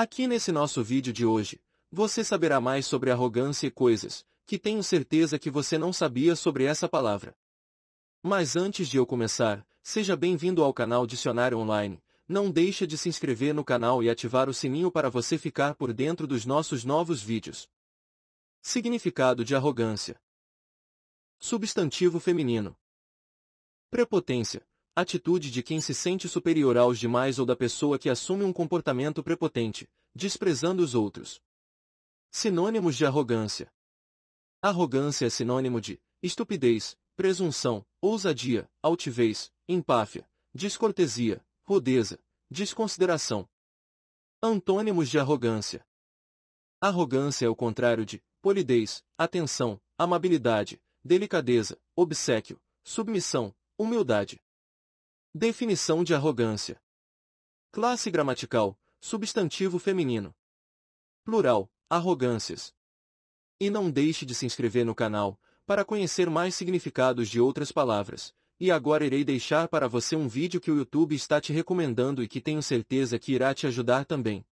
Aqui nesse nosso vídeo de hoje, você saberá mais sobre arrogância e coisas, que tenho certeza que você não sabia sobre essa palavra. Mas antes de eu começar, seja bem-vindo ao canal Dicionário Online, não deixa de se inscrever no canal e ativar o sininho para você ficar por dentro dos nossos novos vídeos. Significado de arrogância Substantivo feminino Prepotência, atitude de quem se sente superior aos demais ou da pessoa que assume um comportamento prepotente, desprezando os outros. Sinônimos de arrogância. Arrogância é sinônimo de estupidez, presunção, ousadia, altivez, empáfia, descortesia, rudeza, desconsideração. Antônimos de arrogância. Arrogância é o contrário de polidez, atenção, amabilidade, delicadeza, obsequio, submissão, humildade. Definição de arrogância. Classe gramatical, substantivo feminino. Plural, arrogâncias. E não deixe de se inscrever no canal, para conhecer mais significados de outras palavras. E agora irei deixar para você um vídeo que o YouTube está te recomendando e que tenho certeza que irá te ajudar também.